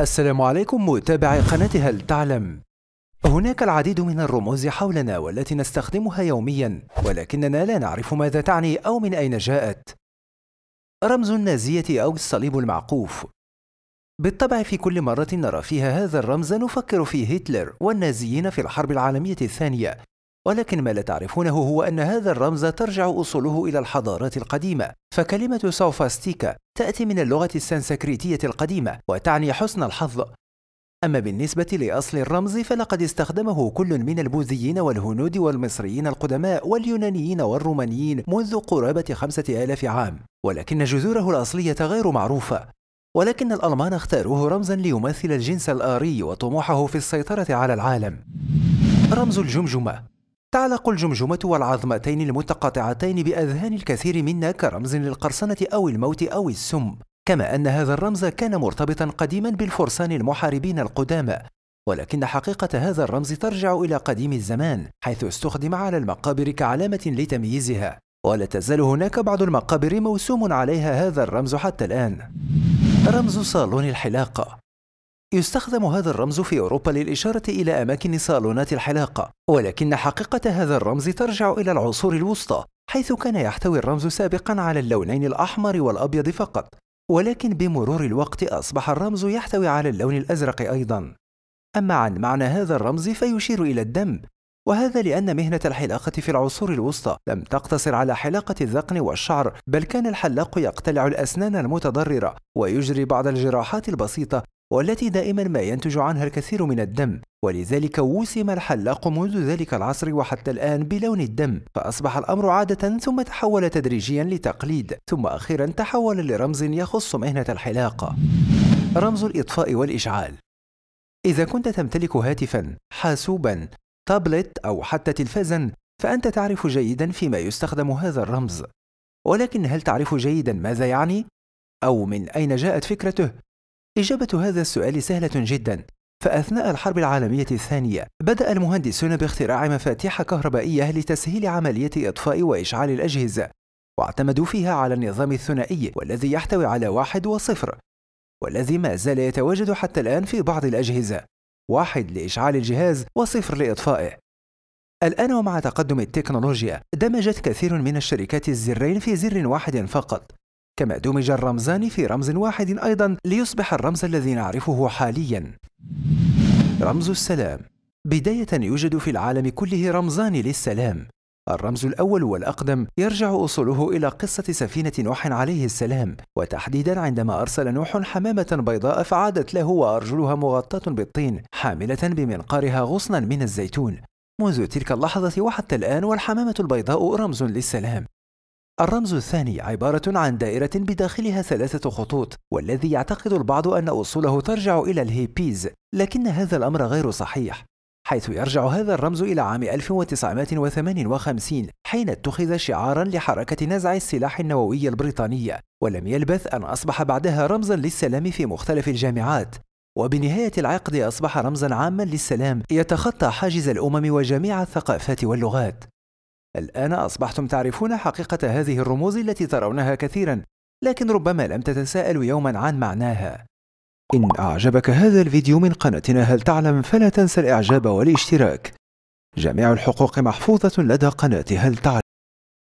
السلام عليكم متابعي قناة هل تعلم هناك العديد من الرموز حولنا والتي نستخدمها يوميا ولكننا لا نعرف ماذا تعني أو من أين جاءت رمز النازية أو الصليب المعقوف بالطبع في كل مرة نرى فيها هذا الرمز نفكر في هتلر والنازيين في الحرب العالمية الثانية ولكن ما لا تعرفونه هو أن هذا الرمز ترجع أصوله إلى الحضارات القديمة فكلمة سوفاستيكا تأتي من اللغة السنسكريتية القديمة وتعني حسن الحظ أما بالنسبة لأصل الرمز فلقد استخدمه كل من البوذيين والهنود والمصريين القدماء واليونانيين والرومانيين منذ قرابة خمسة آلاف عام ولكن جذوره الأصلية غير معروفة ولكن الألمان اختاروه رمزا ليمثل الجنس الآري وطموحه في السيطرة على العالم رمز الجمجمة تعلق الجمجمة والعظمتين المتقاطعتين بأذهان الكثير منا كرمز للقرصنة أو الموت أو السم كما أن هذا الرمز كان مرتبطا قديما بالفرسان المحاربين القدامى ولكن حقيقة هذا الرمز ترجع إلى قديم الزمان حيث استخدم على المقابر كعلامة لتمييزها ولا تزال هناك بعض المقابر موسوم عليها هذا الرمز حتى الآن رمز صالون الحلاقة يستخدم هذا الرمز في أوروبا للإشارة إلى أماكن صالونات الحلاقة ولكن حقيقة هذا الرمز ترجع إلى العصور الوسطى حيث كان يحتوي الرمز سابقا على اللونين الأحمر والأبيض فقط ولكن بمرور الوقت أصبح الرمز يحتوي على اللون الأزرق أيضا أما عن معنى هذا الرمز فيشير إلى الدم وهذا لأن مهنة الحلاقة في العصور الوسطى لم تقتصر على حلاقة الذقن والشعر بل كان الحلاق يقتلع الأسنان المتضررة ويجري بعض الجراحات البسيطة والتي دائما ما ينتج عنها الكثير من الدم ولذلك وسم الحلاق منذ ذلك العصر وحتى الآن بلون الدم فأصبح الأمر عادة ثم تحول تدريجيا لتقليد ثم أخيرا تحول لرمز يخص مهنة الحلاقة رمز الإطفاء والإشعال إذا كنت تمتلك هاتفا، حاسوبا، تابلت أو حتى تلفازا فأنت تعرف جيدا فيما يستخدم هذا الرمز ولكن هل تعرف جيدا ماذا يعني؟ أو من أين جاءت فكرته؟ إجابة هذا السؤال سهلة جدا فأثناء الحرب العالمية الثانية بدأ المهندسون باختراع مفاتيح كهربائية لتسهيل عملية إطفاء وإشعال الأجهزة واعتمدوا فيها على النظام الثنائي والذي يحتوي على واحد وصفر والذي ما زال يتواجد حتى الآن في بعض الأجهزة واحد لإشعال الجهاز وصفر لإطفائه الآن ومع تقدم التكنولوجيا دمجت كثير من الشركات الزرين في زر واحد فقط كما دمج الرمزان في رمز واحد أيضا ليصبح الرمز الذي نعرفه حاليا رمز السلام بداية يوجد في العالم كله رمزان للسلام الرمز الأول والأقدم يرجع أصوله إلى قصة سفينة نوح عليه السلام وتحديدا عندما أرسل نوح حمامة بيضاء فعادت له وأرجلها مغطاة بالطين حاملة بمنقارها غصنا من الزيتون منذ تلك اللحظة وحتى الآن والحمامة البيضاء رمز للسلام الرمز الثاني عبارة عن دائرة بداخلها ثلاثة خطوط، والذي يعتقد البعض أن أصوله ترجع إلى الهيبيز، لكن هذا الأمر غير صحيح، حيث يرجع هذا الرمز إلى عام 1958 حين اتخذ شعارا لحركة نزع السلاح النووي البريطانية ولم يلبث أن أصبح بعدها رمزا للسلام في مختلف الجامعات وبنهاية العقد أصبح رمزا عاما للسلام يتخطى حاجز الأمم وجميع الثقافات واللغات الآن أصبحتم تعرفون حقيقة هذه الرموز التي ترونها كثيرا لكن ربما لم تتساءلوا يوما عن معناها إن أعجبك هذا الفيديو من قناتنا هل تعلم فلا تنسى الإعجاب والاشتراك جميع الحقوق محفوظة لدى قناة هل تعلم